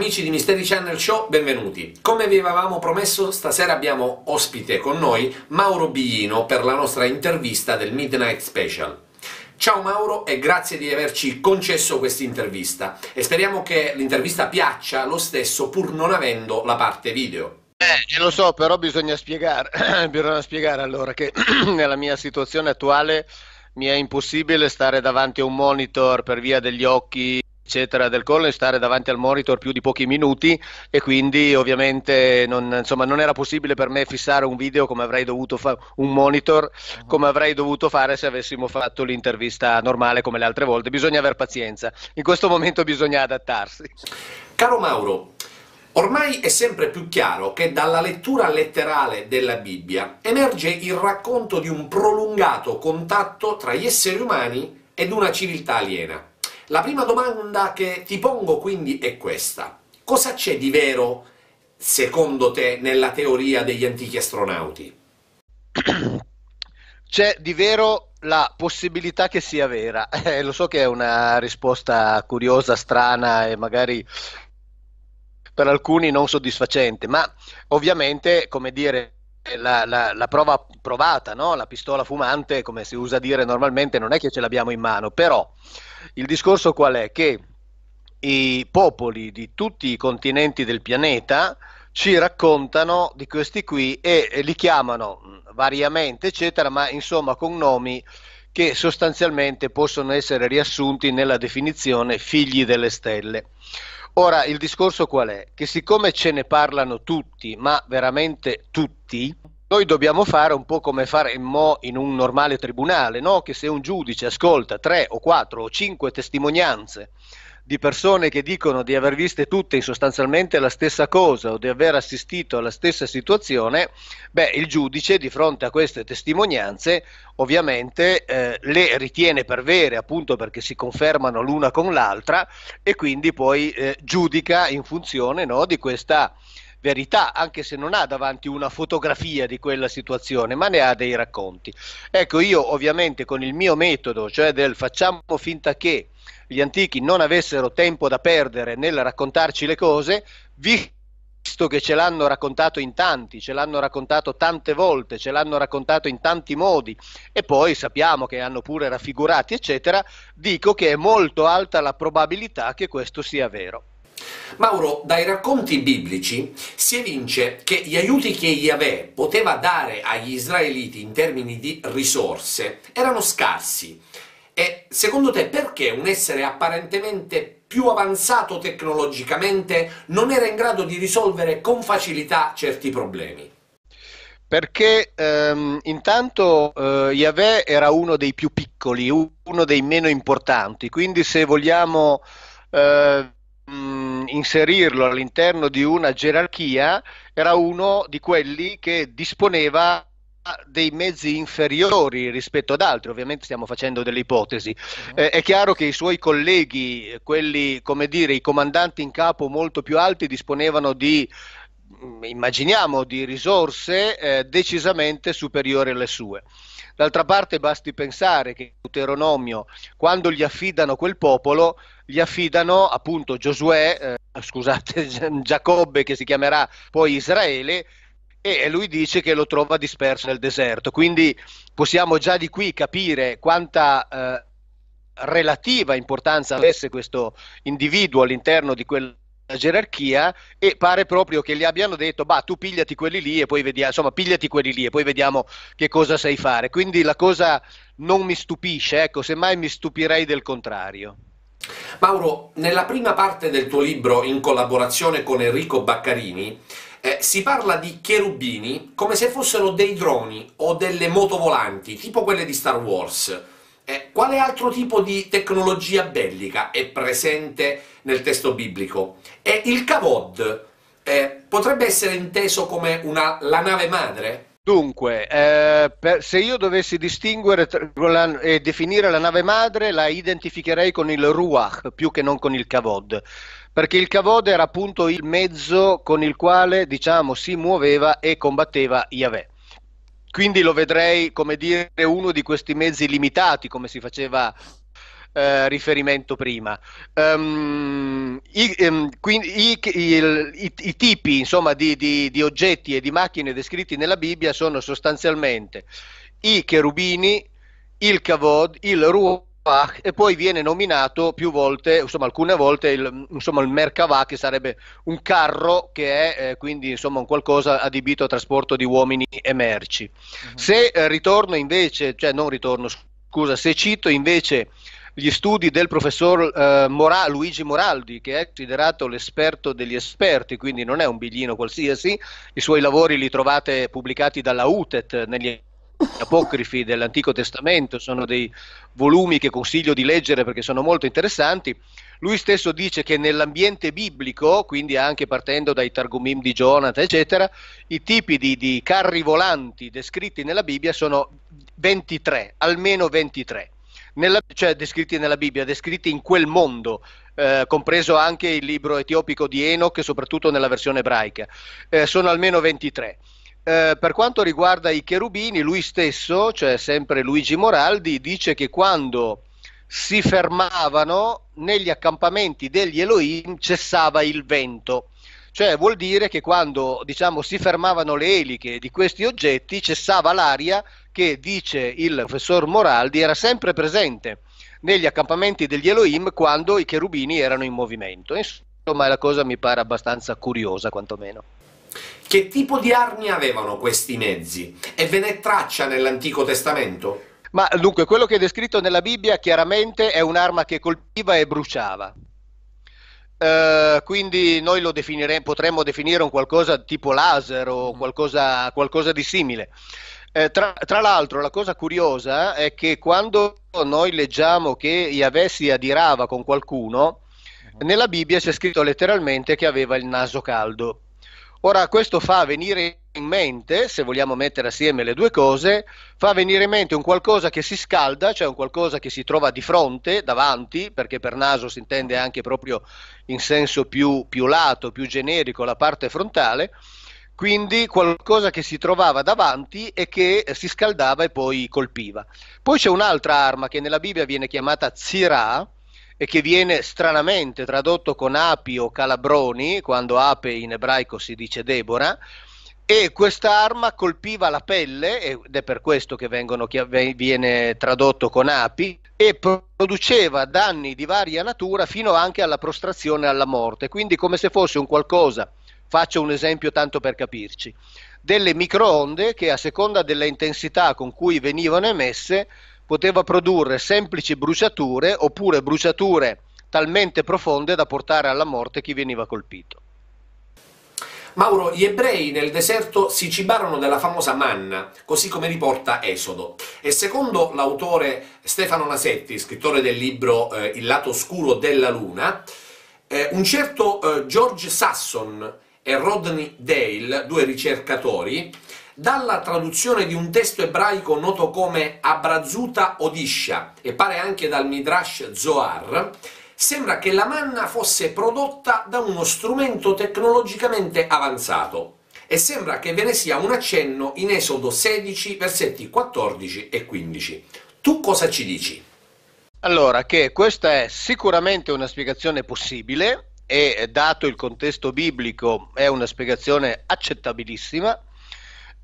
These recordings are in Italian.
Amici di Mystery Channel Show, benvenuti. Come vi avevamo promesso, stasera abbiamo ospite con noi Mauro Biglino per la nostra intervista del Midnight Special. Ciao Mauro e grazie di averci concesso questa intervista e speriamo che l'intervista piaccia lo stesso pur non avendo la parte video. Eh, lo so, però bisogna spiegare, bisogna spiegare allora che nella mia situazione attuale mi è impossibile stare davanti a un monitor per via degli occhi eccetera del gol e stare davanti al monitor più di pochi minuti e quindi ovviamente non, insomma, non era possibile per me fissare un video come avrei dovuto fare, un monitor come avrei dovuto fare se avessimo fatto l'intervista normale come le altre volte. Bisogna aver pazienza, in questo momento bisogna adattarsi. Caro Mauro, Ormai è sempre più chiaro che dalla lettura letterale della Bibbia emerge il racconto di un prolungato contatto tra gli esseri umani ed una civiltà aliena. La prima domanda che ti pongo quindi è questa. Cosa c'è di vero, secondo te, nella teoria degli antichi astronauti? C'è di vero la possibilità che sia vera. Eh, lo so che è una risposta curiosa, strana e magari per alcuni non soddisfacente, ma ovviamente, come dire, la, la, la, prova provata, no? la pistola fumante, come si usa dire normalmente, non è che ce l'abbiamo in mano, però il discorso qual è? Che i popoli di tutti i continenti del pianeta ci raccontano di questi qui e, e li chiamano variamente, eccetera, ma insomma con nomi che sostanzialmente possono essere riassunti nella definizione figli delle stelle. Ora, il discorso qual è? Che siccome ce ne parlano tutti, ma veramente tutti, noi dobbiamo fare un po' come faremmo in un normale tribunale, no? che se un giudice ascolta tre o quattro o cinque testimonianze di persone che dicono di aver viste tutte sostanzialmente la stessa cosa o di aver assistito alla stessa situazione, beh, il giudice di fronte a queste testimonianze ovviamente eh, le ritiene per vere appunto perché si confermano l'una con l'altra e quindi poi eh, giudica in funzione no, di questa verità, anche se non ha davanti una fotografia di quella situazione, ma ne ha dei racconti. Ecco, io ovviamente con il mio metodo, cioè del facciamo finta che gli antichi non avessero tempo da perdere nel raccontarci le cose, vi visto che ce l'hanno raccontato in tanti, ce l'hanno raccontato tante volte, ce l'hanno raccontato in tanti modi e poi sappiamo che hanno pure raffigurati, eccetera, dico che è molto alta la probabilità che questo sia vero. Mauro, dai racconti biblici si evince che gli aiuti che Yahweh poteva dare agli israeliti in termini di risorse erano scarsi. E secondo te perché un essere apparentemente più avanzato tecnologicamente non era in grado di risolvere con facilità certi problemi? Perché ehm, intanto eh, Yahweh era uno dei più piccoli, uno dei meno importanti, quindi se vogliamo eh, mh, mm, inserirlo all'interno di una gerarchia, era uno di quelli che disponeva dei mezzi inferiori rispetto ad altri, ovviamente stiamo facendo delle ipotesi. Mhm. Eh, è chiaro che i suoi colleghi, quelli come dire, i comandanti in capo molto più alti, disponevano di mm, immaginiamo di risorse eh, decisamente superiori alle sue. D'altra parte basti pensare che Deuteronomio, quando gli affidano quel popolo, gli affidano appunto Giosuè, eh, scusate, Giacobbe che si chiamerà poi Israele e lui dice che lo trova disperso nel deserto. Quindi possiamo già di qui capire quanta eh, relativa importanza avesse questo individuo all'interno di quella gerarchia e pare proprio che gli abbiano detto bah tu pigliati quelli lì e poi vediamo insomma pigliati quelli lì e poi vediamo che cosa sai fare quindi la cosa non mi stupisce ecco semmai mi stupirei del contrario Mauro, nella prima parte del tuo libro, in collaborazione con Enrico Baccarini, eh, si parla di cherubini come se fossero dei droni o delle motovolanti, tipo quelle di Star Wars. Eh, quale altro tipo di tecnologia bellica è presente nel testo biblico? E il Kavod eh, potrebbe essere inteso come una, la nave madre? Dunque, eh, per, se io dovessi distinguere la, e definire la nave madre, la identificherei con il Ruach più che non con il Kavod, perché il Kavod era appunto il mezzo con il quale, diciamo, si muoveva e combatteva Yahweh. Quindi lo vedrei, come dire, uno di questi mezzi limitati, come si faceva eh, riferimento prima. Um, i, um, quindi, i, il, i, i, tipi insomma, di, di, di oggetti e di macchine descritti nella Bibbia sono sostanzialmente i cherubini, il kavod, il ruach e poi viene nominato più volte, insomma alcune volte il, insomma, il Merkavah che sarebbe un carro che è eh, quindi insomma un qualcosa adibito a trasporto di uomini e merci. Uh-huh. Se eh, ritorno invece, cioè non ritorno, scusa, se cito invece gli studi del professor eh, Mora, Luigi Moraldi, che è considerato l'esperto degli esperti, quindi non è un biglino qualsiasi. I suoi lavori li trovate pubblicati dalla UTET negli apocrifi dell'Antico Testamento, sono dei volumi che consiglio di leggere perché sono molto interessanti. Lui stesso dice che nell'ambiente biblico, quindi anche partendo dai Targumim di Jonathan, eccetera, i tipi di, di carri volanti descritti nella Bibbia sono 23, almeno 23 nella, cioè descritti nella Bibbia, descritti in quel mondo, eh, compreso anche il libro etiopico di Enoch, soprattutto nella versione ebraica. Eh, sono almeno 23. Eh, per quanto riguarda i cherubini, lui stesso, cioè sempre Luigi Moraldi, dice che quando si fermavano negli accampamenti degli Elohim cessava il vento. Cioè vuol dire che quando diciamo, si fermavano le eliche di questi oggetti cessava l'aria che dice il professor Moraldi era sempre presente negli accampamenti degli Elohim quando i cherubini erano in movimento. Insomma, la cosa mi pare abbastanza curiosa, quantomeno. Che tipo di armi avevano questi mezzi? E ve ne traccia nell'Antico Testamento? Ma dunque, quello che è descritto nella Bibbia chiaramente è un'arma che colpiva e bruciava. Uh, quindi noi lo definire, potremmo definire un qualcosa tipo laser o mm. qualcosa, qualcosa di simile. Eh, tra, tra, l'altro, la cosa curiosa eh, è che quando noi leggiamo che Yahweh si adirava con qualcuno, mhm. nella Bibbia c'è scritto letteralmente che aveva il naso caldo. Ora, questo fa venire in mente, se vogliamo mettere assieme le due cose, fa venire in mente un qualcosa che si scalda, cioè un qualcosa che si trova di fronte, davanti, perché per naso si intende anche proprio in senso più, più lato, più generico, la parte frontale, quindi qualcosa che si trovava davanti e che si scaldava e poi colpiva. Poi c'è un'altra arma che nella Bibbia viene chiamata zirah, e che viene stranamente tradotto con api o calabroni, quando ape in ebraico si dice Debora, e questa arma colpiva la pelle, ed è per questo che vengono, viene tradotto con api, e produceva danni di varia natura fino anche alla prostrazione e alla morte, quindi come se fosse un qualcosa Faccio un esempio tanto per capirci. Delle microonde che a seconda della intensità con cui venivano emesse poteva produrre semplici bruciature oppure bruciature talmente profonde da portare alla morte chi veniva colpito. Mauro, gli ebrei nel deserto si cibarono della famosa manna, così come riporta Esodo. E secondo l'autore Stefano Nasetti, scrittore del libro eh, Il lato oscuro della luna, eh, un certo eh, George Sasson e Rodney Dale, due ricercatori, dalla traduzione di un testo ebraico noto come Abrazuta Odisha, e pare anche dal Midrash Zohar, sembra che la manna fosse prodotta da uno strumento tecnologicamente avanzato, e sembra che ve ne sia un accenno in Esodo 16, versetti 14 e 15. Tu cosa ci dici? Allora, che questa è sicuramente una spiegazione possibile, e eh, dato il contesto biblico è una spiegazione accettabilissima,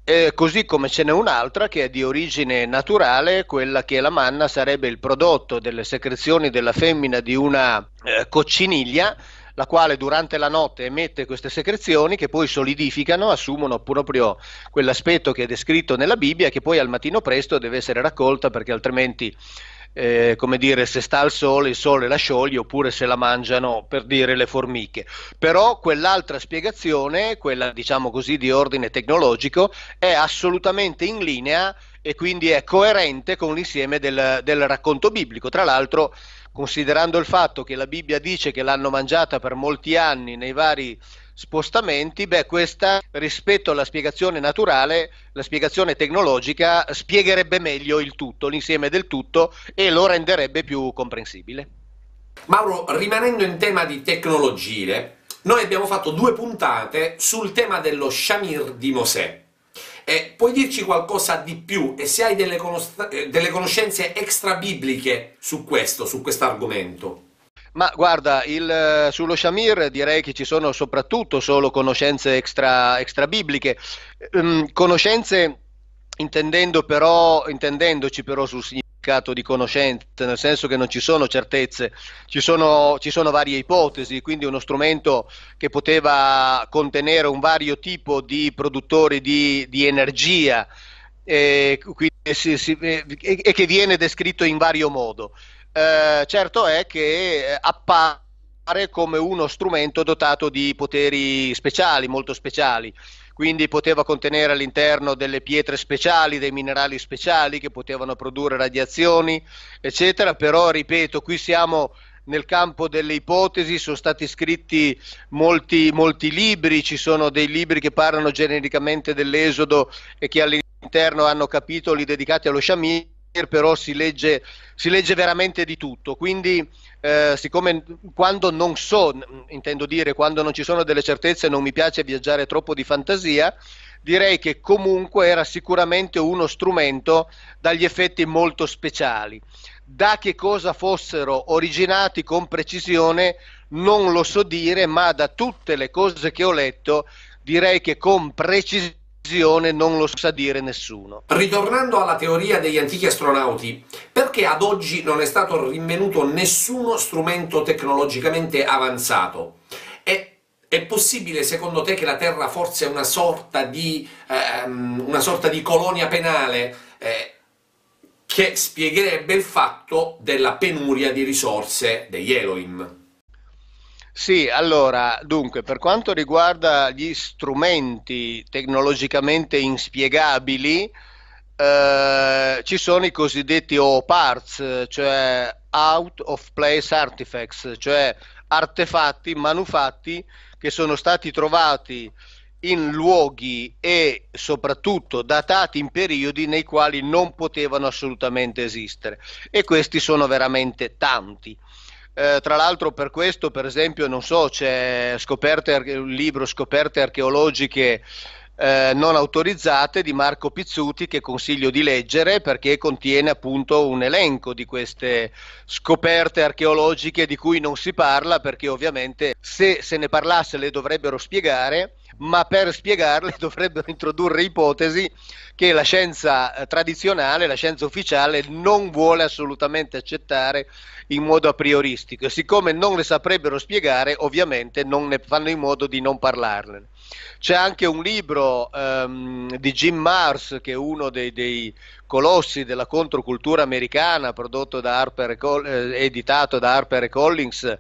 eh, così come ce n'è un'altra che è di origine naturale, quella che la manna sarebbe il prodotto delle secrezioni della femmina di una eh, cocciniglia la quale durante la notte emette queste secrezioni che poi solidificano, assumono proprio quell'aspetto che è descritto nella Bibbia che poi al mattino presto deve essere raccolta perché altrimenti eh, come dire, se sta al sole, il sole la scioglie oppure se la mangiano, per dire, le formiche. Però quell'altra spiegazione, quella diciamo così di ordine tecnologico, è assolutamente in linea e quindi è coerente con l'insieme del, del racconto biblico. Tra l'altro, considerando il fatto che la Bibbia dice che l'hanno mangiata per molti anni nei vari spostamenti, beh questa rispetto alla spiegazione naturale, la spiegazione tecnologica spiegherebbe meglio il tutto, l'insieme del tutto e lo renderebbe più comprensibile. Mauro, rimanendo in tema di tecnologie, noi abbiamo fatto due puntate sul tema dello Shamir di Mosè. E puoi dirci qualcosa di più e se hai delle, eh, conoscenze extra bibliche su questo, su questo argomento? Ma guarda, il, eh, sullo Shamir direi che ci sono soprattutto solo conoscenze extra, extra bibliche, ehm, conoscenze intendendo però, intendendoci però sul significato di conoscenza, nel senso che non ci sono certezze, ci sono, ci sono, varie ipotesi, quindi uno strumento che poteva contenere un vario tipo di produttori di, di energia e, eh, eh, si, si, e, che viene descritto in vario modo. Eh, certo è che eh, appare come uno strumento dotato di poteri speciali, molto speciali quindi poteva contenere all'interno delle pietre speciali, dei minerali speciali che potevano produrre radiazioni, eccetera, però ripeto, qui siamo nel campo delle ipotesi, sono stati scritti molti, molti libri, ci sono dei libri che parlano genericamente dell'esodo e che all'interno hanno capitoli dedicati allo sciamismo però si legge, si legge veramente di tutto. Quindi, eh, siccome quando non so, intendo dire, quando non ci sono delle certezze, non mi piace viaggiare troppo di fantasia, direi che comunque era sicuramente uno strumento dagli effetti molto speciali. Da che cosa fossero originati con precisione non lo so dire, ma da tutte le cose che ho letto direi che con precisione non lo sa dire nessuno. Ritornando alla teoria degli antichi astronauti, perché ad oggi non è stato rinvenuto nessuno strumento tecnologicamente avanzato? È, è possibile secondo te che la Terra forse è una sorta di, ehm, una sorta di colonia penale eh, che spiegherebbe il fatto della penuria di risorse degli Elohim? Sì, allora, dunque, per quanto riguarda gli strumenti tecnologicamente inspiegabili, eh, ci sono i cosiddetti O-parts, cioè out of place artifacts, cioè artefatti manufatti che sono stati trovati in luoghi e soprattutto datati in periodi nei quali non potevano assolutamente esistere e questi sono veramente tanti. Eh, tra l'altro per questo, per esempio, non so, c'è scoperte, un libro Scoperte archeologiche eh, non autorizzate di Marco Pizzuti che consiglio di leggere perché contiene appunto un elenco di queste scoperte archeologiche di cui non si parla perché ovviamente se se ne parlasse le dovrebbero spiegare ma per spiegarle dovrebbero introdurre ipotesi che la scienza eh, tradizionale, la scienza ufficiale non vuole assolutamente accettare in modo a prioristico siccome non le saprebbero spiegare ovviamente non ne fanno in modo di non parlarne. C'è anche un libro um, di Jim Mars che è uno dei, dei colossi della controcultura americana prodotto da Harper, eh, editato da Harper Collins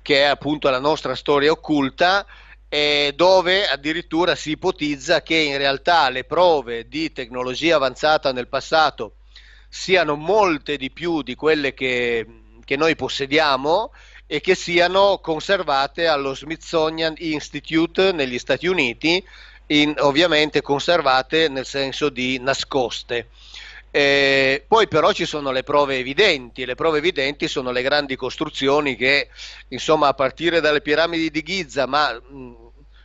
che è appunto la nostra storia occulta eh, dove addirittura si ipotizza che in realtà le prove di tecnologia avanzata nel passato siano molte di più di quelle che, che noi possediamo e che siano conservate allo Smithsonian Institute negli Stati Uniti, in, ovviamente conservate nel senso di nascoste. Eh, poi però ci sono le prove evidenti, le prove evidenti sono le grandi costruzioni che, insomma, a partire dalle piramidi di Giza, ma mh, mm,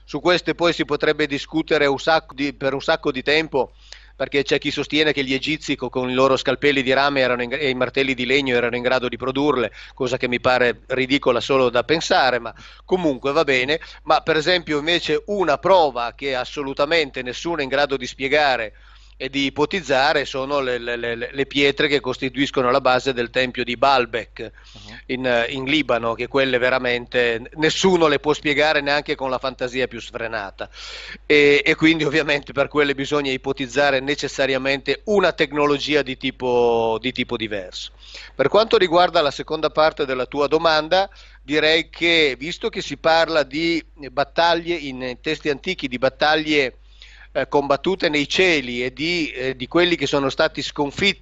su queste poi si potrebbe discutere un di, per un sacco di tempo, perché c'è chi sostiene che gli egizi con i loro scalpelli di rame in, e i martelli di legno erano in grado di produrle, cosa che mi pare ridicola solo da pensare, ma comunque va bene. Ma per esempio invece una prova che assolutamente nessuno è in grado di spiegare, e di ipotizzare sono le, le, le, le, pietre che costituiscono la base del tempio di Baalbek uh-huh. in, eh, in, Libano, che quelle veramente nessuno le può spiegare neanche con la fantasia più sfrenata. E, e quindi ovviamente per quelle bisogna ipotizzare necessariamente una tecnologia di tipo, di tipo diverso. Per quanto riguarda la seconda parte della tua domanda, direi che visto che si parla di battaglie in testi antichi, di battaglie eh, combattute nei cieli e di, eh, di quelli che sono stati sconfitti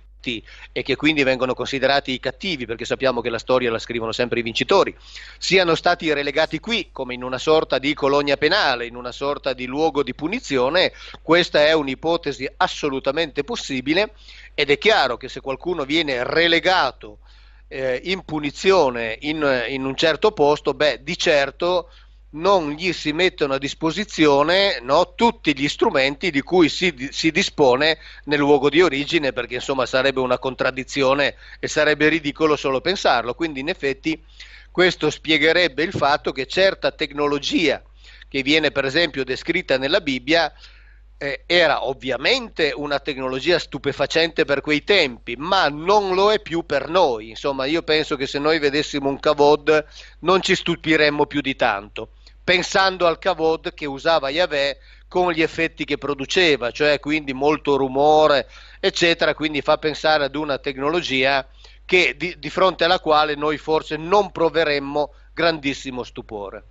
e che quindi vengono considerati i cattivi, perché sappiamo che la storia la scrivono sempre i vincitori, siano stati relegati qui come in una sorta di colonia penale, in una sorta di luogo di punizione, questa è un'ipotesi assolutamente possibile ed è chiaro che se qualcuno viene relegato eh, in punizione in, in un certo posto, beh, di certo non gli si mettono a disposizione no, tutti gli strumenti di cui si, si, dispone nel luogo di origine, perché insomma sarebbe una contraddizione e sarebbe ridicolo solo pensarlo. Quindi in effetti questo spiegherebbe il fatto che certa tecnologia che viene per esempio descritta nella Bibbia eh, era ovviamente una tecnologia stupefacente per quei tempi, ma non lo è più per noi. Insomma, io penso che se noi vedessimo un Cavod non ci stupiremmo più di tanto pensando al Kavod che usava Yahweh con gli effetti che produceva, cioè quindi molto rumore, eccetera, quindi fa pensare ad una tecnologia che, di, di fronte alla quale noi forse non proveremmo grandissimo stupore.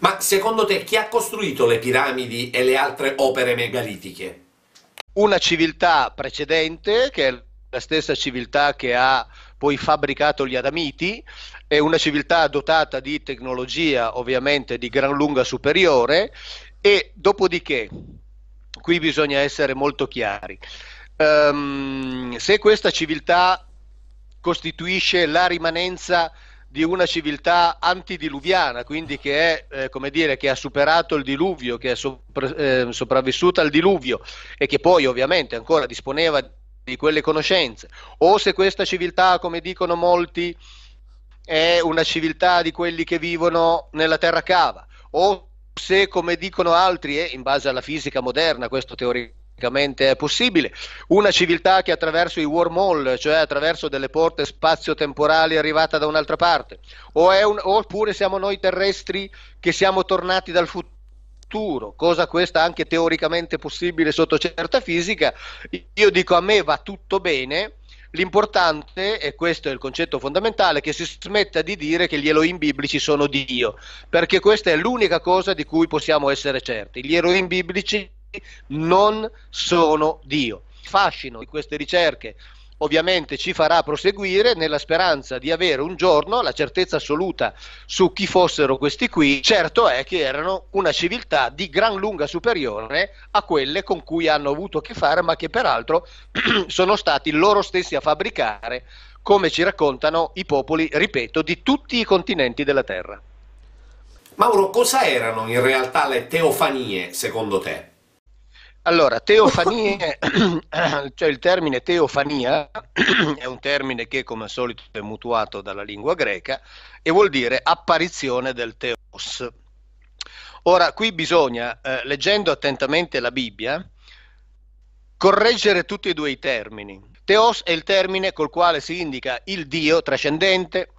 Ma secondo te chi ha costruito le piramidi e le altre opere megalitiche? Una civiltà precedente, che è la stessa civiltà che ha poi fabbricato gli Adamiti, è una civiltà dotata di tecnologia ovviamente di gran lunga superiore e dopodiché, qui bisogna essere molto chiari, um, se questa civiltà costituisce la rimanenza di una civiltà antidiluviana, quindi che, è, eh, come dire, che ha superato il diluvio, che è sopra, eh, sopravvissuta al diluvio e che poi ovviamente ancora disponeva di quelle conoscenze, o se questa civiltà, come dicono molti, è una civiltà di quelli che vivono nella terra cava o se come dicono altri e in base alla fisica moderna questo teoricamente è possibile una civiltà che attraverso i wormhole cioè attraverso delle porte spazio-temporali è arrivata da un'altra parte o un, oppure siamo noi terrestri che siamo tornati dal futuro cosa questa anche teoricamente possibile sotto certa fisica, io dico a me va tutto bene, L'importante, e questo è il concetto fondamentale, è che si smetta di dire che gli Elohim biblici sono Dio, perché questa è l'unica cosa di cui possiamo essere certi. Gli Elohim biblici non sono Dio. Il fascino di queste ricerche ovviamente ci farà proseguire nella speranza di avere un giorno la certezza assoluta su chi fossero questi qui. Certo è che erano una civiltà di gran lunga superiore a quelle con cui hanno avuto a che fare, ma che peraltro sono stati loro stessi a fabbricare, come ci raccontano i popoli, ripeto, di tutti i continenti della Terra. Mauro, cosa erano in realtà le teofanie, secondo te? Allora, teofanie, cioè il termine teofania è un termine che come al solito è mutuato dalla lingua greca e vuol dire apparizione del teos. Ora, qui bisogna, eh, leggendo attentamente la Bibbia, correggere tutti e due i termini. Teos è il termine col quale si indica il Dio trascendente,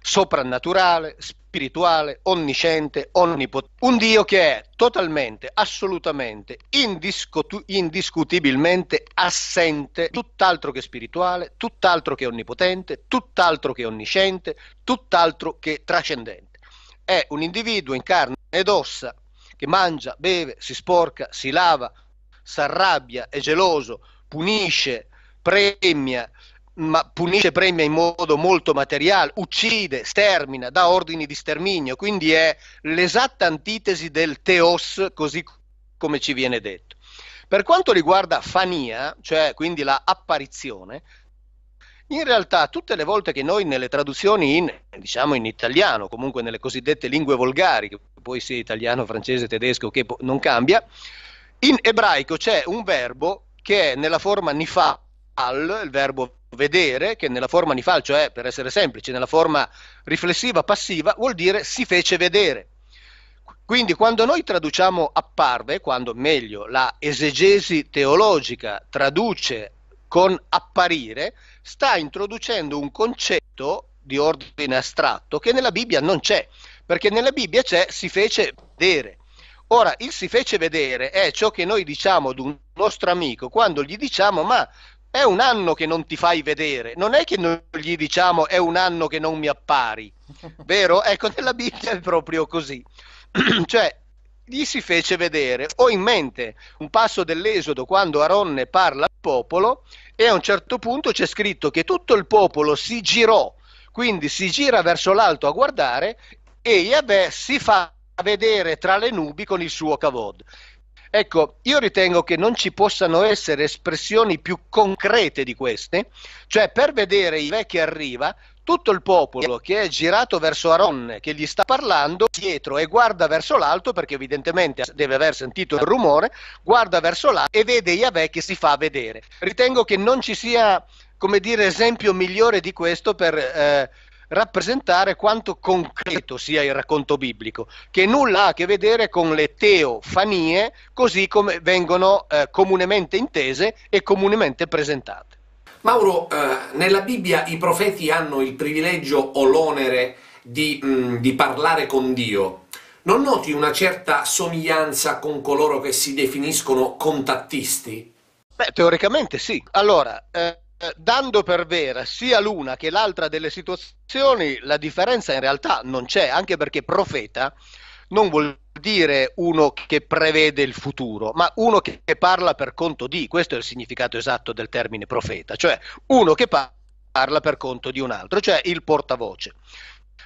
soprannaturale, spirituale spirituale, onnisciente, onnipotente. Un Dio che è totalmente, assolutamente, indiscutu- indiscutibilmente assente, tutt'altro che spirituale, tutt'altro che onnipotente, tutt'altro che onnisciente, tutt'altro che trascendente. È un individuo in carne ed ossa che mangia, beve, si sporca, si lava, s'arrabbia, è geloso, punisce, premia, ma punisce e premia in modo molto materiale, uccide, stermina, dà ordini di sterminio, quindi è l'esatta antitesi del teos così come ci viene detto. Per quanto riguarda fania, cioè quindi la apparizione, in realtà tutte le volte che noi nelle traduzioni in, diciamo in italiano, comunque nelle cosiddette lingue volgari, che poi sia italiano, francese, tedesco, che non cambia, in ebraico c'è un verbo che è nella forma nifal, il verbo vedere che nella forma di nifal, è, cioè, per essere semplice, nella forma riflessiva passiva, vuol dire si fece vedere. Quindi quando noi traduciamo apparve, quando meglio la esegesi teologica traduce con apparire, sta introducendo un concetto di ordine astratto che nella Bibbia non c'è, perché nella Bibbia c'è si fece vedere. Ora, il si fece vedere è ciò che noi diciamo ad un nostro amico quando gli diciamo ma è un anno che non ti fai vedere, non è che noi gli diciamo è un anno che non mi appari, vero? Ecco, nella Bibbia è proprio così, cioè gli si fece vedere, ho in mente un passo dell'Esodo quando Aronne parla al popolo e a un certo punto c'è scritto che tutto il popolo si girò, quindi si gira verso l'alto a guardare e Yahweh si fa vedere tra le nubi con il suo cavod. Ecco, io ritengo che non ci possano essere espressioni più concrete di queste, cioè per vedere i vecchi arriva, tutto il popolo che è girato verso Aronne, che gli sta parlando, dietro e guarda verso l'alto, perché evidentemente deve aver sentito il rumore, guarda verso l'alto e vede Yahweh che si fa vedere. Ritengo che non ci sia, come dire, esempio migliore di questo per eh, rappresentare quanto concreto sia il racconto biblico, che nulla ha a che vedere con le teofanie così come vengono eh, comunemente intese e comunemente presentate. Mauro, eh, nella Bibbia i profeti hanno il privilegio o l'onere di, mh, mm, di parlare con Dio. Non noti una certa somiglianza con coloro che si definiscono contattisti? Beh, teoricamente sì. Allora, eh, eh, dando per vera sia l'una che l'altra delle situazioni, la differenza in realtà non c'è, anche perché profeta non vuol dire uno che prevede il futuro, ma uno che parla per conto di, questo è il significato esatto del termine profeta, cioè uno che parla per conto di un altro, cioè il portavoce.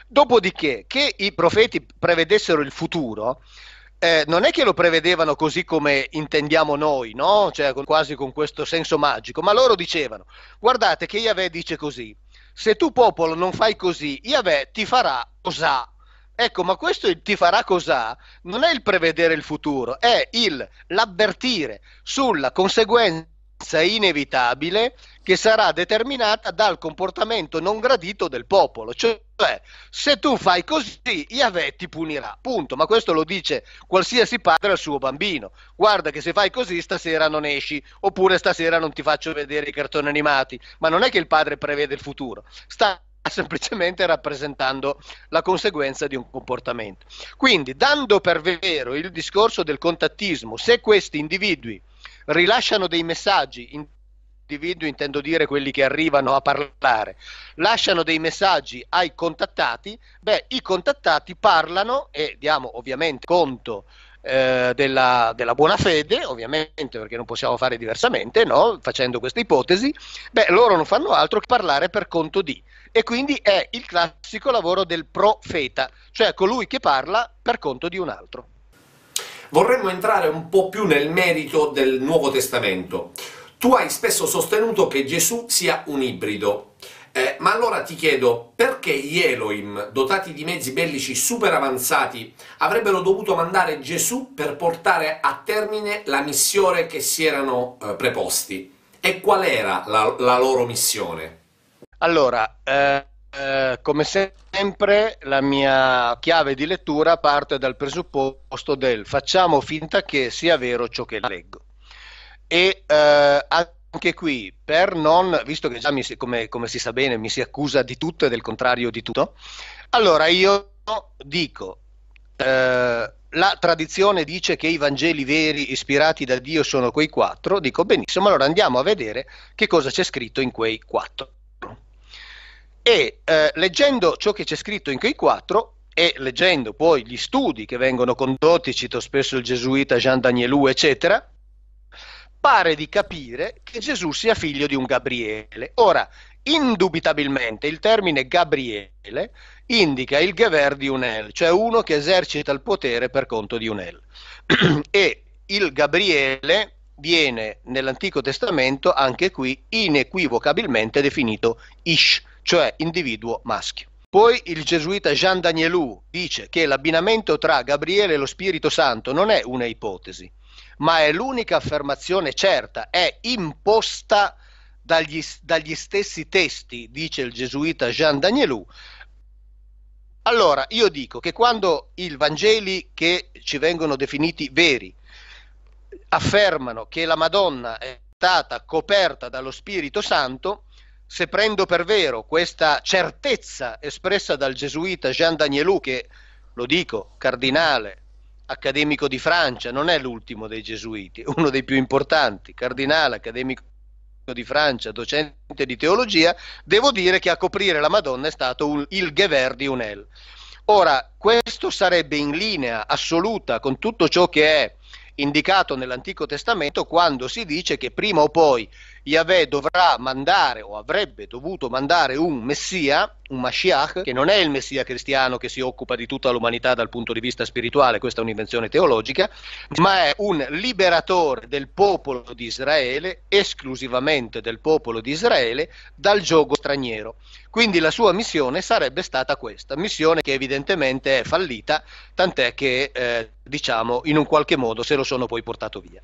Dopodiché, che i profeti prevedessero il futuro eh, non è che lo prevedevano così come intendiamo noi, no? cioè, con, quasi con questo senso magico, ma loro dicevano, guardate che Yahweh dice così, se tu popolo non fai così, Yahweh ti farà cos'ha. Ecco, ma questo il ti farà cos'ha non è il prevedere il futuro, è il l'avvertire sulla conseguenza inevitabile che sarà determinata dal comportamento non gradito del popolo. Cioè, se tu fai così, Yahweh ti punirà, punto. Ma questo lo dice qualsiasi padre al suo bambino. Guarda che se fai così stasera non esci, oppure stasera non ti faccio vedere i cartoni animati. Ma non è che il padre prevede il futuro. Sta semplicemente rappresentando la conseguenza di un comportamento. Quindi, dando per vero il discorso del contattismo, se questi individui rilasciano dei messaggi, individui intendo dire quelli che arrivano a parlare, lasciano dei messaggi ai contattati, beh, i contattati parlano e diamo ovviamente conto eh, della, della, buona fede, ovviamente perché non possiamo fare diversamente, no? facendo questa ipotesi, beh, loro non fanno altro che parlare per conto di. E quindi è il classico lavoro del profeta, cioè colui che parla per conto di un altro vorremmo entrare un po' più nel merito del Nuovo Testamento. Tu hai spesso sostenuto che Gesù sia un ibrido. Eh, ma allora ti chiedo, perché gli Elohim, dotati di mezzi bellici super avanzati, avrebbero dovuto mandare Gesù per portare a termine la missione che si erano eh, preposti? E qual era la, la loro missione? Allora, eh eh, come sempre la mia chiave di lettura parte dal presupposto del facciamo finta che sia vero ciò che leggo. E eh, anche qui, per non, visto che già si, come, come si sa bene mi si accusa di tutto e del contrario di tutto, allora io dico... Eh, la tradizione dice che i Vangeli veri ispirati da Dio sono quei quattro, dico benissimo, allora andiamo a vedere che cosa c'è scritto in quei quattro e eh, leggendo ciò che c'è scritto in quei quattro e leggendo poi gli studi che vengono condotti, cito spesso il gesuita Jean Danielou, eccetera, pare di capire che Gesù sia figlio di un Gabriele. Ora, indubitabilmente il termine Gabriele indica il Gever di un El, cioè uno che esercita il potere per conto di un El. e il Gabriele viene nell'Antico Testamento anche qui inequivocabilmente definito Ish, cioè individuo maschio. Poi il gesuita Jean Danielou dice che l'abbinamento tra Gabriele e lo Spirito Santo non è una ipotesi, ma è l'unica affermazione certa, è imposta dagli, dagli stessi testi, dice il gesuita Jean Danielou, allora, io dico che quando i Vangeli che ci vengono definiti veri affermano che la Madonna è stata coperta dallo Spirito Santo, se prendo per vero questa certezza espressa dal gesuita Jean Danielou, che lo dico, cardinale, accademico di Francia, non è l'ultimo dei gesuiti, uno dei più importanti, cardinale, accademico di Francia, docente di teologia, devo dire che a coprire la Madonna è stato un, il di Unel. Ora, questo sarebbe in linea assoluta con tutto ciò che è indicato nell'Antico Testamento quando si dice che prima o poi Yahweh dovrà mandare o avrebbe dovuto mandare un messia, un Mashiach, che non è il messia cristiano che si occupa di tutta l'umanità dal punto di vista spirituale, questa è un'invenzione teologica, ma è un liberatore del popolo di Israele, esclusivamente del popolo di Israele, dal gioco straniero. Quindi la sua missione sarebbe stata questa, missione che evidentemente è fallita, tant'è che eh, diciamo in un qualche modo se lo sono poi portato via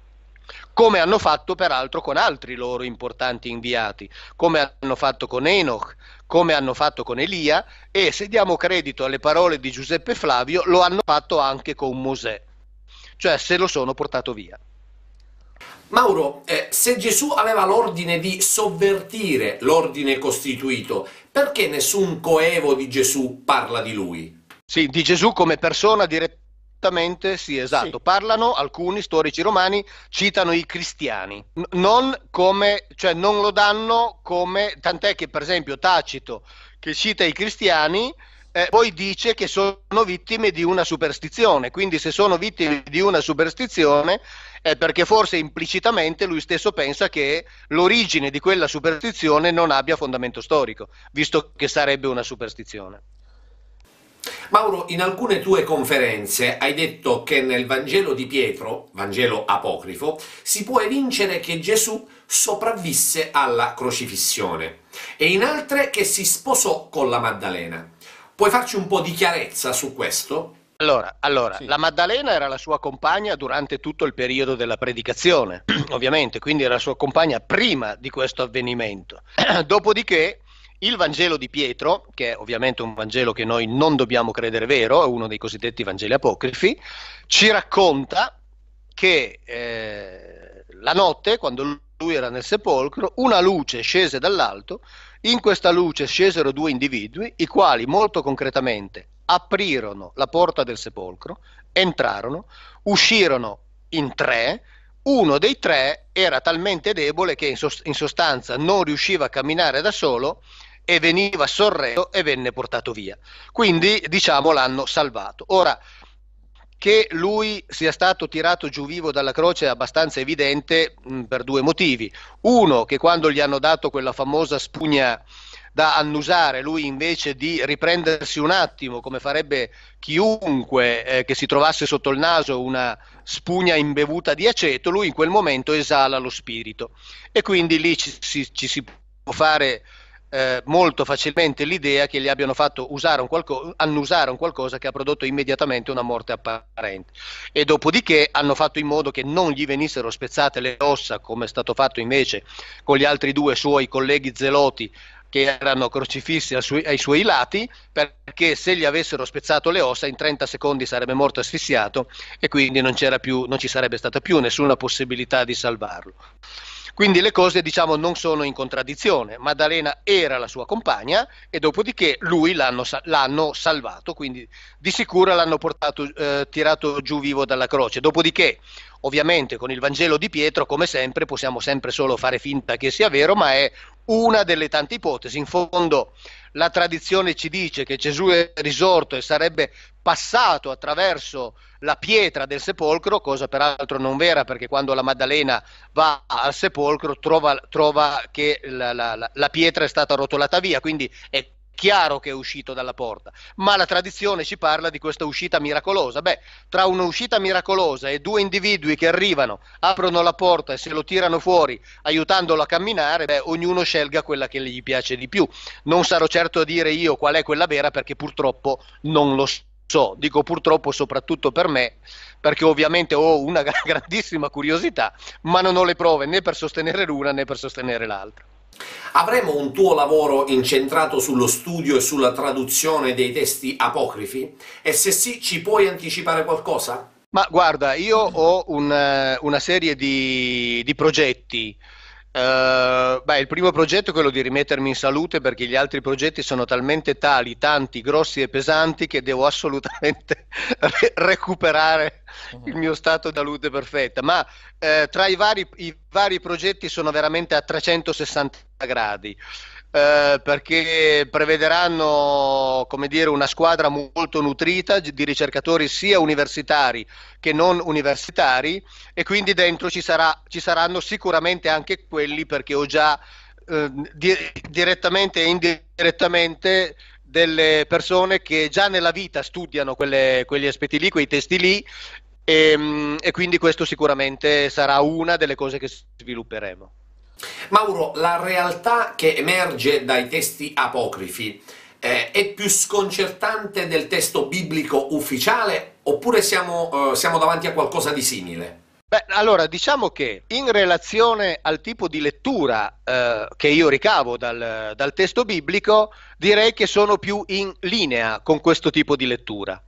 come hanno fatto peraltro con altri loro importanti inviati, come hanno fatto con Enoch, come hanno fatto con Elia e se diamo credito alle parole di Giuseppe Flavio lo hanno fatto anche con Mosè, cioè se lo sono portato via. Mauro, eh, se Gesù aveva l'ordine di sovvertire l'ordine costituito, perché nessun coevo di Gesù parla di lui? Sì, di Gesù come persona direttamente Esattamente, sì, esatto. Sì. Parlano alcuni storici romani, citano i cristiani, non, come, cioè non lo danno come, tant'è che per esempio Tacito, che cita i cristiani, eh, poi dice che sono vittime di una superstizione, quindi se sono vittime di una superstizione è perché forse implicitamente lui stesso pensa che l'origine di quella superstizione non abbia fondamento storico, visto che sarebbe una superstizione. Mauro, in alcune tue conferenze hai detto che nel Vangelo di Pietro, Vangelo apocrifo, si può evincere che Gesù sopravvisse alla crocifissione e in altre che si sposò con la Maddalena. Puoi farci un po' di chiarezza su questo? Allora, allora sì. la Maddalena era la sua compagna durante tutto il periodo della predicazione, ovviamente, quindi era la sua compagna prima di questo avvenimento. Dopodiché il Vangelo di Pietro, che è ovviamente un Vangelo che noi non dobbiamo credere vero, è uno dei cosiddetti Vangeli apocrifi, ci racconta che eh, la notte, quando lui era nel sepolcro, una luce scese dall'alto, in questa luce scesero due individui, i quali molto concretamente aprirono la porta del sepolcro, entrarono, uscirono in tre, uno dei tre era talmente debole che in, sost- in sostanza non riusciva a camminare da solo, e veniva sorretto e venne portato via. Quindi diciamo l'hanno salvato. Ora, che lui sia stato tirato giù vivo dalla croce è abbastanza evidente mh, mm, per due motivi. Uno, che quando gli hanno dato quella famosa spugna da annusare, lui invece di riprendersi un attimo, come farebbe chiunque eh, che si trovasse sotto il naso una spugna imbevuta di aceto, lui in quel momento esala lo spirito. E quindi lì ci, ci, ci si può fare eh, molto facilmente l'idea che gli abbiano fatto usare un qualco- annusare un qualcosa che ha prodotto immediatamente una morte apparente. E dopodiché hanno fatto in modo che non gli venissero spezzate le ossa, come è stato fatto invece con gli altri due suoi colleghi zeloti che erano crocifissi ai suoi lati, perché se gli avessero spezzato le ossa in 30 secondi sarebbe morto asfissiato e quindi non, più, non ci sarebbe stata più nessuna possibilità di salvarlo. Quindi le cose diciamo non sono in contraddizione. Maddalena era la sua compagna e dopodiché lui l'hanno, l'hanno salvato, quindi di sicuro l'hanno portato, eh, tirato giù vivo dalla croce. Dopodiché ovviamente con il Vangelo di Pietro, come sempre, possiamo sempre solo fare finta che sia vero, ma è una delle tante ipotesi. In fondo la tradizione ci dice che Gesù è risorto e sarebbe passato attraverso la pietra del sepolcro, cosa peraltro non vera perché quando la Maddalena va al sepolcro trova, trova che la, la, la pietra è stata rotolata via, quindi è chiaro che è uscito dalla porta, ma la tradizione ci parla di questa uscita miracolosa. Beh, tra un'uscita miracolosa e due individui che arrivano, aprono la porta e se lo tirano fuori aiutandolo a camminare, beh, ognuno scelga quella che gli piace di più. Non sarò certo a dire io qual è quella vera perché purtroppo non lo so so, dico purtroppo soprattutto per me, perché ovviamente ho una grandissima curiosità, ma non ho le prove né per sostenere l'una né per sostenere l'altra. Avremo un tuo lavoro incentrato sullo studio e sulla traduzione dei testi apocrifi? E se sì, ci puoi anticipare qualcosa? Ma guarda, io ho una, eh, una serie di, di progetti eh, beh, il primo progetto è quello di rimettermi in salute perché gli altri progetti sono talmente tali, tanti, grossi e pesanti che devo assolutamente re- recuperare uh-huh. il mio stato di salute perfetta. Ma eh, tra i vari, i vari progetti sono veramente a 360 gradi. Eh, perché prevederanno dire, una squadra molto nutrita di ricercatori sia universitari che non universitari e quindi dentro ci, sarà, ci saranno sicuramente anche quelli perché ho già eh, di- direttamente e indirettamente delle persone che già nella vita studiano quelle, quegli aspetti lì, quei testi lì e, ehm, e quindi questo sicuramente sarà una delle cose che svilupperemo. Mauro, la realtà che emerge dai testi apocrifi eh, è più sconcertante del testo biblico ufficiale oppure siamo, eh, siamo davanti a qualcosa di simile? Beh, allora diciamo che in relazione al tipo di lettura eh, che io ricavo dal, dal, testo biblico, direi che sono più in linea con questo tipo di lettura.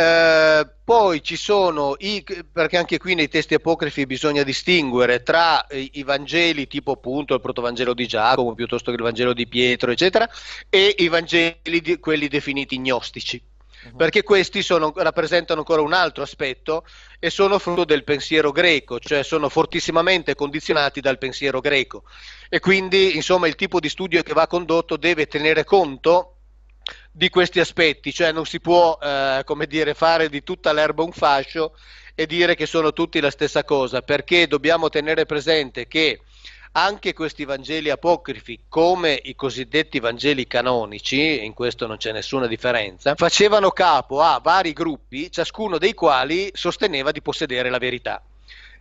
Eh, poi ci sono i, perché anche qui nei testi apocrifi bisogna distinguere tra i Vangeli tipo appunto il Protovangelo di Giacomo piuttosto che il Vangelo di Pietro, eccetera, e i Vangeli di, quelli definiti gnostici. Uh-huh. Perché questi sono, rappresentano ancora un altro aspetto e sono frutto del pensiero greco, cioè sono fortissimamente condizionati dal pensiero greco. E quindi, insomma, il tipo di studio che va condotto deve tenere conto di questi aspetti, cioè non si può eh, come dire, fare di tutta l'erba un fascio e dire che sono tutti la stessa cosa, perché dobbiamo tenere presente che anche questi Vangeli apocrifi, come i cosiddetti Vangeli canonici, in questo non c'è nessuna differenza, facevano capo a vari gruppi, ciascuno dei quali sosteneva di possedere la verità.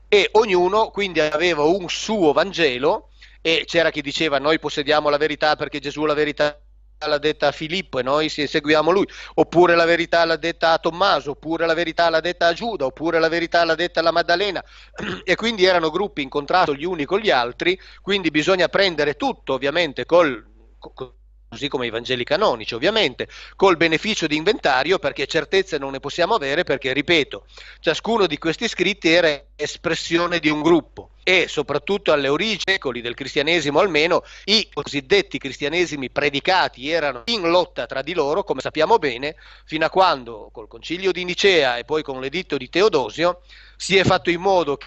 E ognuno quindi aveva un suo Vangelo e c'era chi diceva noi possediamo la verità perché Gesù la verità l'ha detta Filippo e noi seguiamo lui, oppure la verità l'ha detta a Tommaso, oppure la verità l'ha detta a Giuda, oppure la verità l'ha detta alla Maddalena. E quindi erano gruppi in contrasto gli uni con gli altri, quindi bisogna prendere tutto ovviamente col, col così come i Vangeli canonici, ovviamente, col beneficio di inventario perché certezze non ne possiamo avere perché, ripeto, ciascuno di questi scritti era espressione di un gruppo e soprattutto alle origini del cristianesimo almeno i cosiddetti cristianesimi predicati erano in lotta tra di loro, come sappiamo bene, fino a quando col concilio di Nicea e poi con l'editto di Teodosio si è fatto in modo che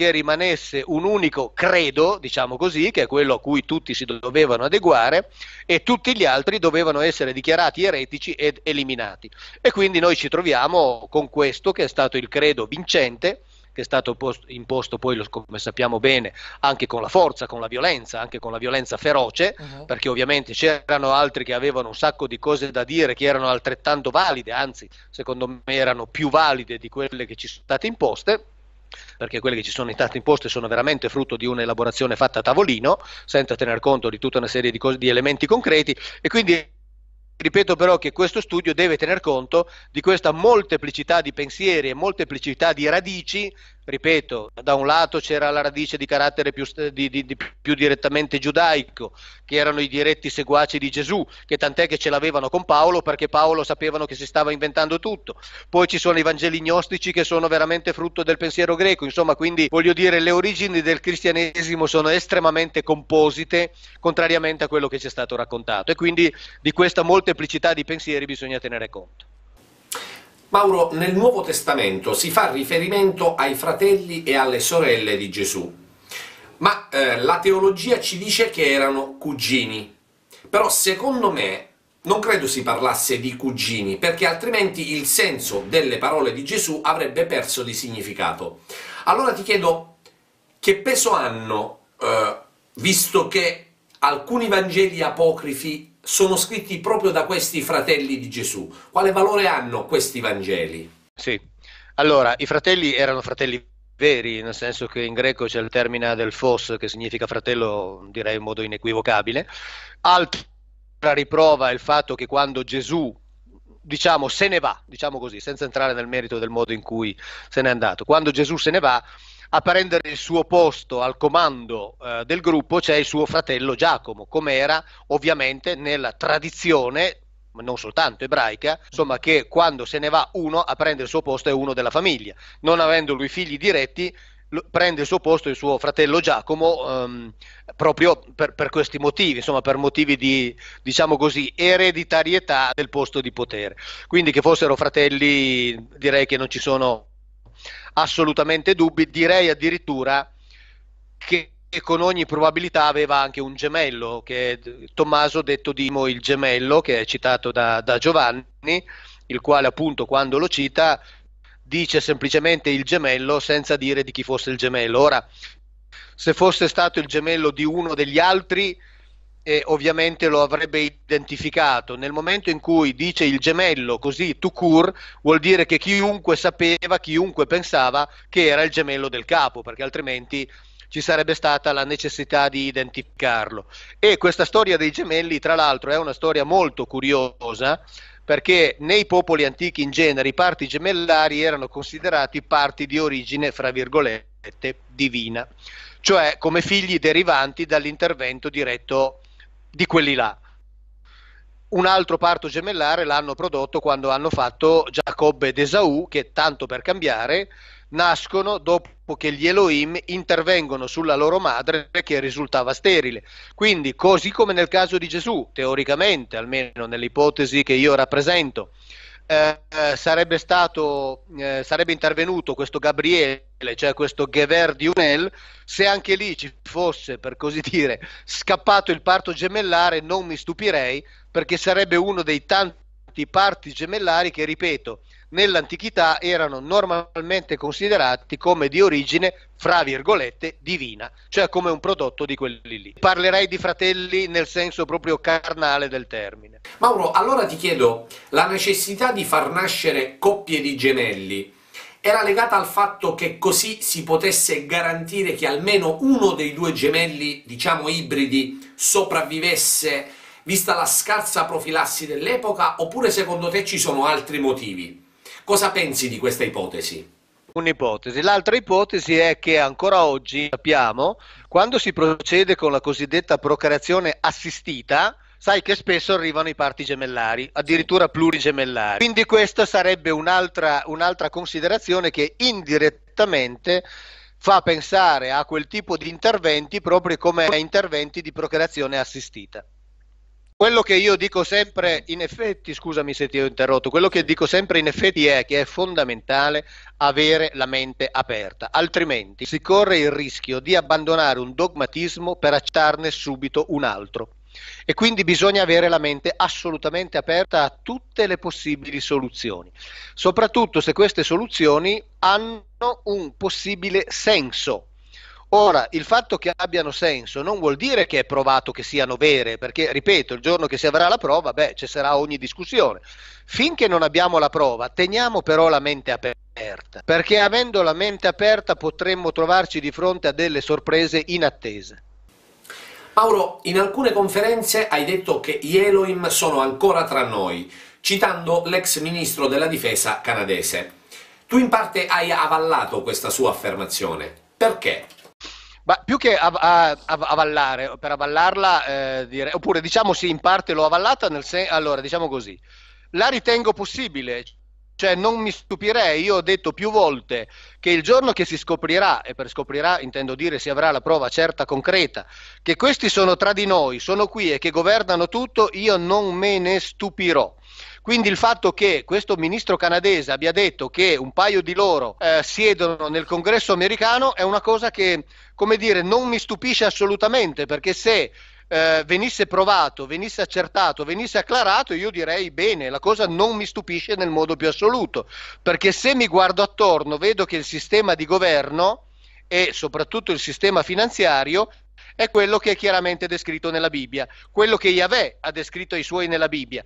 che rimanesse un unico credo, diciamo così, che è quello a cui tutti si dovevano adeguare e tutti gli altri dovevano essere dichiarati eretici ed eliminati. E quindi noi ci troviamo con questo che è stato il credo vincente che è stato post- imposto poi, come sappiamo bene, anche con la forza, con la violenza, anche con la violenza feroce, uh-huh. perché ovviamente c'erano altri che avevano un sacco di cose da dire che erano altrettanto valide, anzi secondo me erano più valide di quelle che ci sono state imposte perché quelle che ci sono state imposte sono veramente frutto di un'elaborazione fatta a tavolino, senza tener conto di tutta una serie di, cose, di elementi concreti e quindi ripeto però che questo studio deve tener conto di questa molteplicità di pensieri e molteplicità di radici ripeto, da un lato c'era la radice di carattere più, di, di, di, più, direttamente giudaico, che erano i diretti seguaci di Gesù, che tant'è che ce l'avevano con Paolo perché Paolo sapevano che si stava inventando tutto. Poi ci sono i Vangeli gnostici che sono veramente frutto del pensiero greco, insomma, quindi voglio dire le origini del cristianesimo sono estremamente composite, contrariamente a quello che ci è stato raccontato e quindi di questa molteplicità di pensieri bisogna tenere conto. Mauro, nel Nuovo Testamento si fa riferimento ai fratelli e alle sorelle di Gesù, ma eh, la teologia ci dice che erano cugini. Però secondo me non credo si parlasse di cugini, perché altrimenti il senso delle parole di Gesù avrebbe perso di significato. Allora ti chiedo che peso hanno, eh, visto che alcuni Vangeli apocrifi sono scritti proprio da questi fratelli di Gesù. Quale valore hanno questi Vangeli? Sì, allora i fratelli erano fratelli veri, nel senso che in greco c'è il termine del fos che significa fratello, direi in modo inequivocabile. Altra riprova è il fatto che quando Gesù diciamo se ne va, diciamo così, senza entrare nel merito del modo in cui se n'è andato. Quando Gesù se ne va, a prendere il suo posto al comando eh, del gruppo c'è il suo fratello Giacomo, come era ovviamente nella tradizione ma non soltanto ebraica, insomma che quando se ne va uno a prendere il suo posto è uno della famiglia, non avendo lui figli diretti prende il suo posto il suo fratello Giacomo ehm, proprio per, per, questi motivi, insomma per motivi di, diciamo così, ereditarietà del posto di potere. Quindi che fossero fratelli direi che non ci sono assolutamente dubbi, direi addirittura che con ogni probabilità aveva anche un gemello, che è Tommaso detto Dimo il gemello, che è citato da, da Giovanni, il quale appunto quando lo cita dice semplicemente il gemello senza dire di chi fosse il gemello. Ora, se fosse stato il gemello di uno degli altri, eh, ovviamente lo avrebbe identificato. Nel momento in cui dice il gemello così, tu cur, vuol dire che chiunque sapeva, chiunque pensava che era il gemello del capo, perché altrimenti ci sarebbe stata la necessità di identificarlo. E questa storia dei gemelli, tra l'altro, è una storia molto curiosa perché nei popoli antichi in genere i parti gemellari erano considerati parti di origine, fra virgolette, divina, cioè come figli derivanti dall'intervento diretto di quelli là. Un altro parto gemellare l'hanno prodotto quando hanno fatto Giacobbe ed Esaù, che tanto per cambiare nascono dopo che gli Elohim intervengono sulla loro madre che risultava sterile. Quindi, così come nel caso di Gesù, teoricamente, almeno nell'ipotesi che io rappresento, eh, sarebbe stato eh, sarebbe intervenuto questo Gabriele, cioè questo di Unel, se anche lì ci fosse, per così dire, scappato il parto gemellare, non mi stupirei, perché sarebbe uno dei tanti parti gemellari che, ripeto, nell'antichità erano normalmente considerati come di origine, fra virgolette, divina, cioè come un prodotto di quelli lì. Parlerei di fratelli nel senso proprio carnale del termine. Mauro, allora ti chiedo, la necessità di far nascere coppie di gemelli era legata al fatto che così si potesse garantire che almeno uno dei due gemelli, diciamo ibridi, sopravvivesse vista la scarsa profilassi dell'epoca, oppure secondo te ci sono altri motivi? Cosa pensi di questa ipotesi? Un'ipotesi. L'altra ipotesi è che ancora oggi sappiamo, quando si procede con la cosiddetta procreazione assistita, sai che spesso arrivano i parti gemellari, addirittura plurigemellari. Quindi questa sarebbe un'altra, un'altra considerazione che indirettamente fa pensare a quel tipo di interventi proprio come a interventi di procreazione assistita quello che io dico sempre, in effetti, scusami se ti ho interrotto, quello che dico sempre in effetti è che è fondamentale avere la mente aperta, altrimenti si corre il rischio di abbandonare un dogmatismo per accettarne subito un altro. E quindi bisogna avere la mente assolutamente aperta a tutte le possibili soluzioni, soprattutto se queste soluzioni hanno un possibile senso Ora, il fatto che abbiano senso non vuol dire che è provato che siano vere, perché, ripeto, il giorno che si avrà la prova, beh, ci sarà ogni discussione. Finché non abbiamo la prova, teniamo però la mente aperta, perché avendo la mente aperta potremmo trovarci di fronte a delle sorprese inattese. Mauro, in alcune conferenze hai detto che gli Elohim sono ancora tra noi, citando l'ex ministro della difesa canadese. Tu in parte hai avallato questa sua affermazione. Perché? Ma più che av- av- av- avallare, per avallarla, eh, dire... oppure diciamo sì, in parte l'ho avallata, nel sen- allora diciamo così, la ritengo possibile, cioè non mi stupirei, io ho detto più volte che il giorno che si scoprirà, e per scoprirà intendo dire si avrà la prova certa, concreta, che questi sono tra di noi, sono qui e che governano tutto, io non me ne stupirò. Quindi il fatto che questo ministro canadese abbia detto che un paio di loro eh, siedono nel congresso americano è una cosa che, come dire, non mi stupisce assolutamente, perché se eh, venisse provato, venisse accertato, venisse acclarato, io direi bene, la cosa non mi stupisce nel modo più assoluto, perché se mi guardo attorno vedo che il sistema di governo e soprattutto il sistema finanziario è quello che è chiaramente descritto nella Bibbia, quello che Yahweh ha descritto ai suoi nella Bibbia.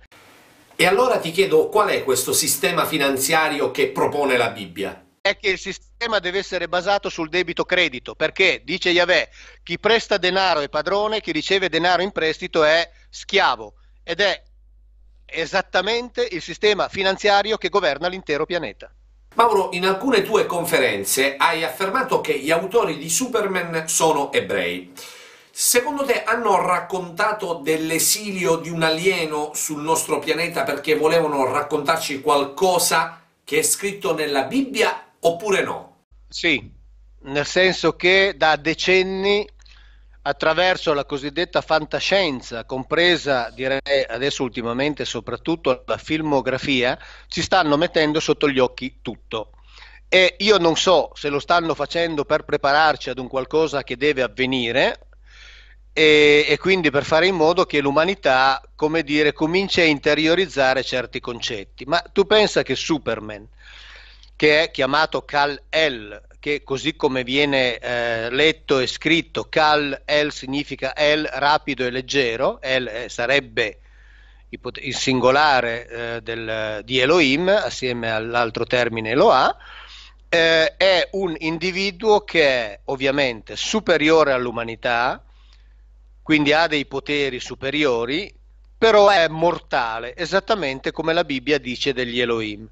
E allora ti chiedo qual è questo sistema finanziario che propone la Bibbia? È che il sistema deve essere basato sul debito credito, perché dice Yahweh, chi presta denaro è padrone, chi riceve denaro in prestito è schiavo ed è esattamente il sistema finanziario che governa l'intero pianeta. Mauro, in alcune tue conferenze hai affermato che gli autori di Superman sono ebrei. Secondo te hanno raccontato dell'esilio di un alieno sul nostro pianeta perché volevano raccontarci qualcosa che è scritto nella Bibbia oppure no? Sì, nel senso che da decenni attraverso la cosiddetta fantascienza, compresa direi adesso ultimamente soprattutto la filmografia, ci stanno mettendo sotto gli occhi tutto. E io non so se lo stanno facendo per prepararci ad un qualcosa che deve avvenire, e, e, quindi per fare in modo che l'umanità, come dire, cominci a interiorizzare certi concetti. Ma tu pensa che Superman, che è chiamato Kal-El, che così come viene eh, letto e scritto, Kal-El significa El rapido e leggero, El eh, sarebbe il singolare eh, del, di Elohim, assieme all'altro termine Eloah, eh, è un individuo che è ovviamente superiore all'umanità, quindi ha dei poteri superiori, però è mortale, esattamente come la Bibbia dice degli Elohim.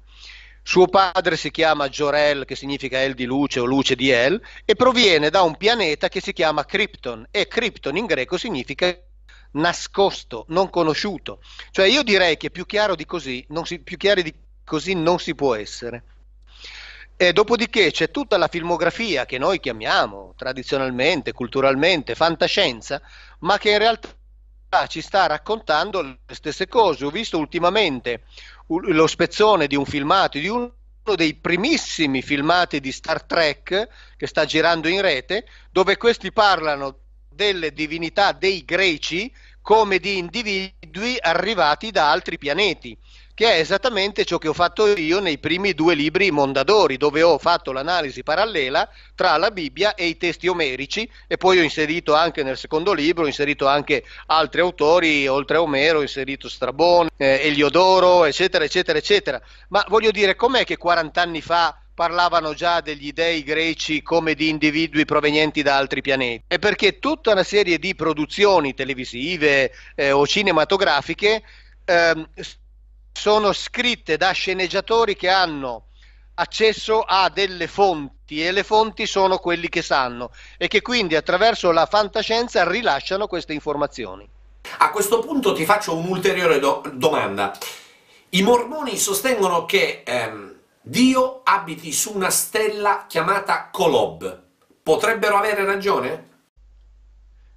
Suo padre si chiama Jorel, che significa El di luce o luce di El, e proviene da un pianeta che si chiama Krypton, e Krypton in greco significa nascosto, non conosciuto. Cioè io direi che più chiaro di così, si, più chiari di così non si può essere. E dopodiché c'è tutta la filmografia che noi chiamiamo tradizionalmente, culturalmente, fantascienza, ma che in realtà ci sta raccontando le stesse cose. Ho visto ultimamente lo spezzone di un filmato, di uno dei primissimi filmati di Star Trek che sta girando in rete, dove questi parlano delle divinità dei greci come di individui arrivati da altri pianeti che è esattamente ciò che ho fatto io nei primi due libri Mondadori, dove ho fatto l'analisi parallela tra la Bibbia e i testi omerici e poi ho inserito anche nel secondo libro, ho inserito anche altri autori, oltre a Omero, ho inserito Strabone, eh, Eliodoro, eccetera, eccetera, eccetera. Ma voglio dire, com'è che 40 anni fa parlavano già degli dei greci come di individui provenienti da altri pianeti. È perché tutta una serie di produzioni televisive eh, o cinematografiche ehm, sono scritte da sceneggiatori che hanno accesso a delle fonti e le fonti sono quelli che sanno e che quindi attraverso la fantascienza rilasciano queste informazioni. A questo punto ti faccio un'ulteriore do domanda. I mormoni sostengono che ehm, Dio abiti su una stella chiamata Kolob. Potrebbero avere ragione?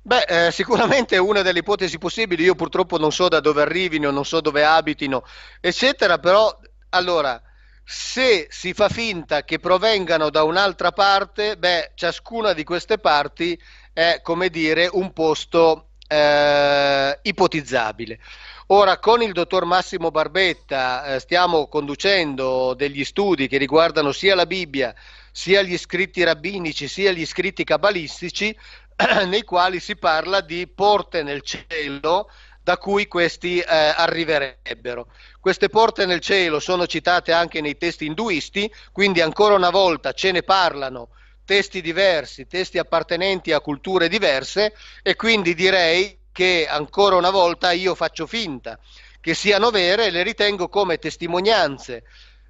Beh, eh, sicuramente è una delle ipotesi possibili. Io purtroppo non so da dove arrivino, non so dove abitino, eccetera. Però, allora, se si fa finta che provengano da un'altra parte, beh, ciascuna di queste parti è, come dire, un posto eh, ipotizzabile. Ora, con il dottor Massimo Barbetta eh, stiamo conducendo degli studi che riguardano sia la Bibbia, sia gli scritti rabbinici, sia gli scritti cabalistici, nei quali si parla di porte nel cielo da cui questi eh, arriverebbero. Queste porte nel cielo sono citate anche nei testi induisti, quindi ancora una volta ce ne parlano testi diversi, testi appartenenti a culture diverse e quindi direi che ancora una volta io faccio finta che siano vere e le ritengo come testimonianze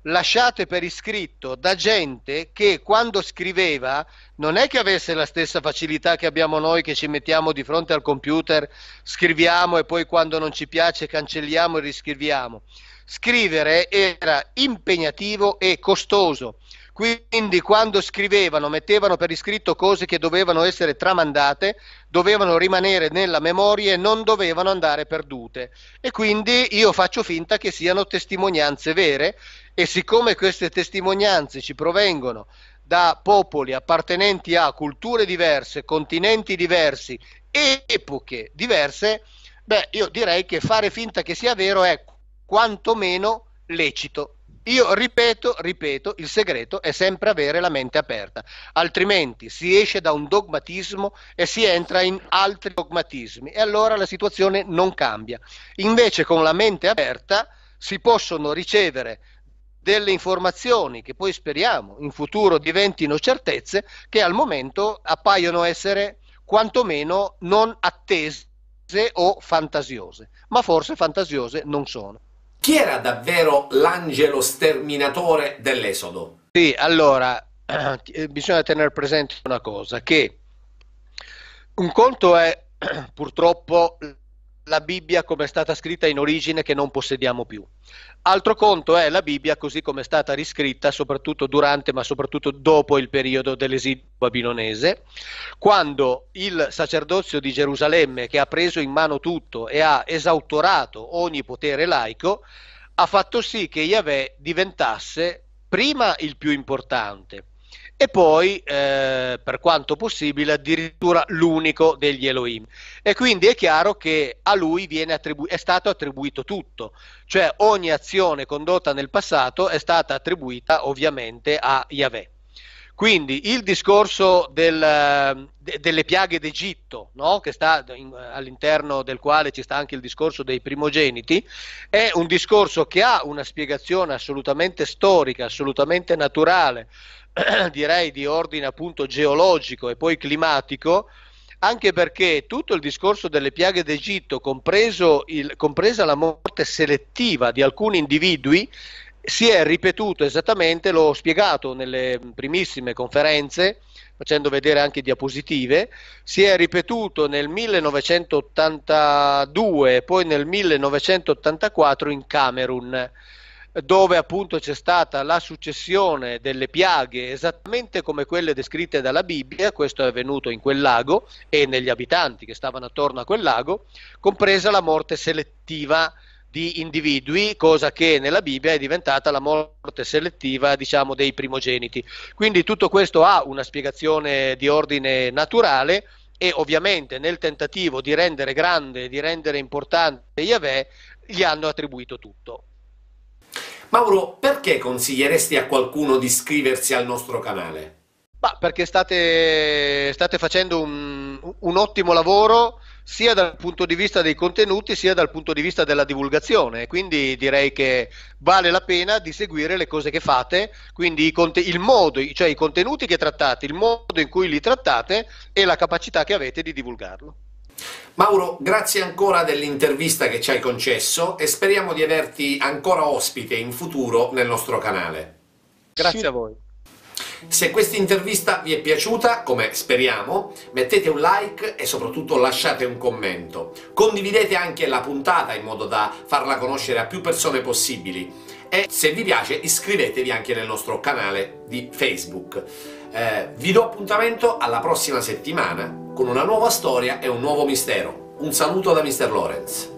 lasciate per iscritto da gente che quando scriveva non è che avesse la stessa facilità che abbiamo noi che ci mettiamo di fronte al computer, scriviamo e poi quando non ci piace cancelliamo e riscriviamo. Scrivere era impegnativo e costoso quindi quando scrivevano, mettevano per iscritto cose che dovevano essere tramandate, dovevano rimanere nella memoria e non dovevano andare perdute. E quindi io faccio finta che siano testimonianze vere e siccome queste testimonianze ci provengono da popoli appartenenti a culture diverse, continenti diversi, epoche diverse, beh, io direi che fare finta che sia vero è quantomeno lecito. Io ripeto, ripeto, il segreto è sempre avere la mente aperta, altrimenti si esce da un dogmatismo e si entra in altri dogmatismi e allora la situazione non cambia. Invece con la mente aperta si possono ricevere delle informazioni che poi speriamo in futuro diventino certezze che al momento appaiono essere quantomeno non attese o fantasiose, ma forse fantasiose non sono. Chi era davvero l'angelo sterminatore dell'Esodo? Sì, allora, eh, bisogna tenere presente una cosa, che un conto è purtroppo la Bibbia come è stata scritta in origine che non possediamo più. Altro conto è la Bibbia così come è stata riscritta, soprattutto durante, ma soprattutto dopo il periodo dell'esilio babilonese, quando il sacerdozio di Gerusalemme, che ha preso in mano tutto e ha esautorato ogni potere laico, ha fatto sì che Yahweh diventasse prima il più importante, e poi eh, per quanto possibile addirittura l'unico degli Elohim. E quindi è chiaro che a lui attribu- è stato attribuito tutto, cioè ogni azione condotta nel passato è stata attribuita ovviamente a Yahweh. Quindi il discorso del, de, delle piaghe d'Egitto, no? sta, in, all'interno del quale ci sta anche il discorso dei primogeniti, è un discorso che ha una spiegazione assolutamente storica, assolutamente naturale, direi di ordine appunto geologico e poi climatico, anche perché tutto il discorso delle piaghe d'Egitto, il, compresa la morte selettiva di alcuni individui, si è ripetuto esattamente, l'ho spiegato nelle primissime conferenze, facendo vedere anche diapositive, si è ripetuto nel 1982 e poi nel 1984 in Camerun dove appunto c'è stata la successione delle piaghe esattamente come quelle descritte dalla Bibbia, questo è avvenuto in quel lago e negli abitanti che stavano attorno a quel lago, compresa la morte selettiva di individui, cosa che nella Bibbia è diventata la morte selettiva, diciamo, dei primogeniti. Quindi tutto questo ha una spiegazione di ordine naturale e ovviamente nel tentativo di rendere grande, di rendere importante Yahweh, gli hanno attribuito tutto. Mauro, perché consiglieresti a qualcuno di iscriversi al nostro canale? Bah, perché state, state facendo un, un ottimo lavoro sia dal punto di vista dei contenuti sia dal punto di vista della divulgazione. Quindi direi che vale la pena di seguire le cose che fate, quindi conte- il modo, cioè i contenuti che trattate, il modo in cui li trattate e la capacità che avete di divulgarlo. Mauro, grazie ancora dell'intervista che ci hai concesso e speriamo di averti ancora ospite in futuro nel nostro canale. Grazie a voi. Se questa intervista vi è piaciuta, come speriamo, mettete un like e soprattutto lasciate un commento. Condividete anche la puntata in modo da farla conoscere a più persone possibili e se vi piace iscrivetevi anche nel nostro canale di Facebook. Eh, vi do appuntamento alla prossima settimana con una nuova storia e un nuovo mistero. Un saluto da Mr. Lawrence.